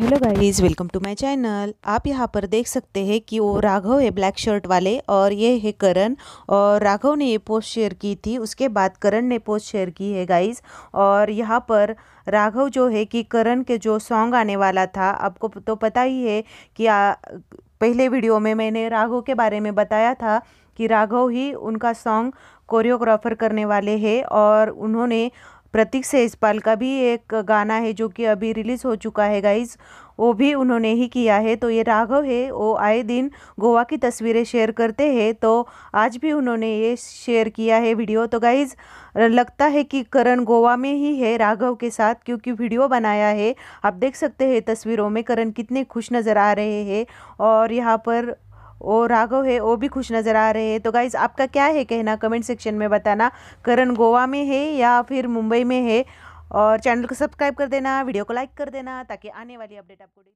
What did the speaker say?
hello guys welcome to my channel आप यहाँ पर देख सकते हैं कि वो राघव है ब्लैक शर्ट वाले और ये है करण और राघव ने ये पोस्ट शेयर की थी उसके बाद करण ने पोस्ट शेयर की है गाइस और यहाँ पर राघव जो है कि करण के जो सॉन्ग आने वाला था आपको तो पता ही है कि आ, पहले वीडियो में मैंने राघव के बारे में बताया था कि राघव ही उनका सॉन्ग कोरियोग्राफर करने वाले हैं और उन्होंने प्रतीक सेजपाल का भी एक गाना है जो कि अभी रिलीज़ हो चुका है गाइज वो भी उन्होंने ही किया है तो ये राघव है वो आए दिन गोवा की तस्वीरें शेयर करते हैं तो आज भी उन्होंने ये शेयर किया है वीडियो तो गाइज लगता है कि करण गोवा में ही है राघव के साथ क्योंकि वीडियो बनाया है आप देख सकते हैं तस्वीरों में करण कितने खुश नज़र आ रहे हैं और यहाँ पर और राघव है वो भी खुश नज़र आ रहे हैं तो गाइज़ आपका क्या है कहना कमेंट सेक्शन में बताना करण गोवा में है या फिर मुंबई में है और चैनल को सब्सक्राइब कर देना वीडियो को लाइक कर देना ताकि आने वाली अपडेट आपको